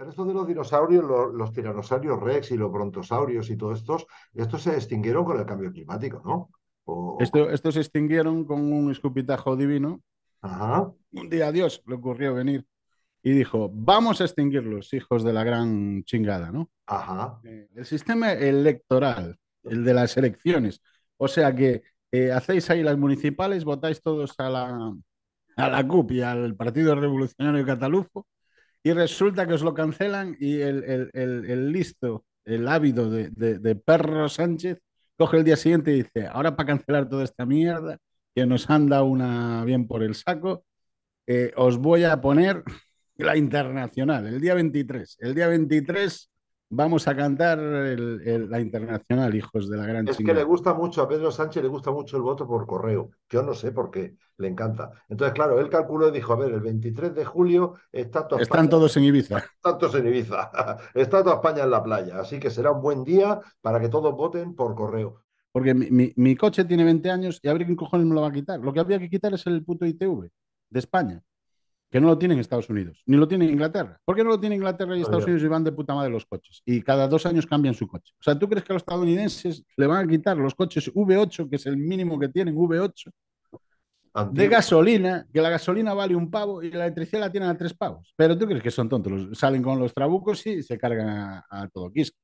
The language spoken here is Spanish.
Pero esto de los dinosaurios, los, tiranosaurios rex y los brontosaurios y todos estos, estos se extinguieron con el cambio climático, ¿no? Esto, estos se extinguieron con un escupitajo divino. Ajá. Un día a Dios le ocurrió venir y dijo, vamos a extinguirlos, hijos de la gran chingada, ¿no? Ajá. Eh, el sistema electoral, el de las elecciones. O sea que eh, hacéis ahí las municipales, votáis todos a la, a la CUP y al Partido Revolucionario Catalufo y resulta que os lo cancelan y el, listo, el ávido de, de, Perro Sánchez, coge el día siguiente y dice, ahora para cancelar toda esta mierda que nos anda una bien por el saco, eh, os voy a poner la internacional, el día 23. El día 23 Vamos a cantar la internacional, hijos de la gran Es que le gusta mucho a Pedro Sánchez, le gusta mucho el voto por correo. Yo no sé por qué, le encanta. Entonces, claro, él calculó y dijo: A ver, el 23 de julio está toda Están todos en Ibiza. Están todos en Ibiza. está toda España en la playa. Así que será un buen día para que todos voten por correo. Porque mi, coche tiene 20 años y a ver quién cojones me lo va a quitar. Lo que habría que quitar es el punto ITV de España que no lo tienen Estados Unidos, ni lo tiene Inglaterra. ¿Por qué no lo tiene Inglaterra y Estados Unidos y van de puta madre los coches? Y cada dos años cambian su coche. O sea, ¿tú crees que a los estadounidenses le van a quitar los coches V8, que es el mínimo que tienen, V8, de gasolina, que la gasolina vale un pavo y la electricidad la tienen a tres pavos? Pero ¿tú crees que son tontos? salen con los trabucos y se cargan a, todo quisco.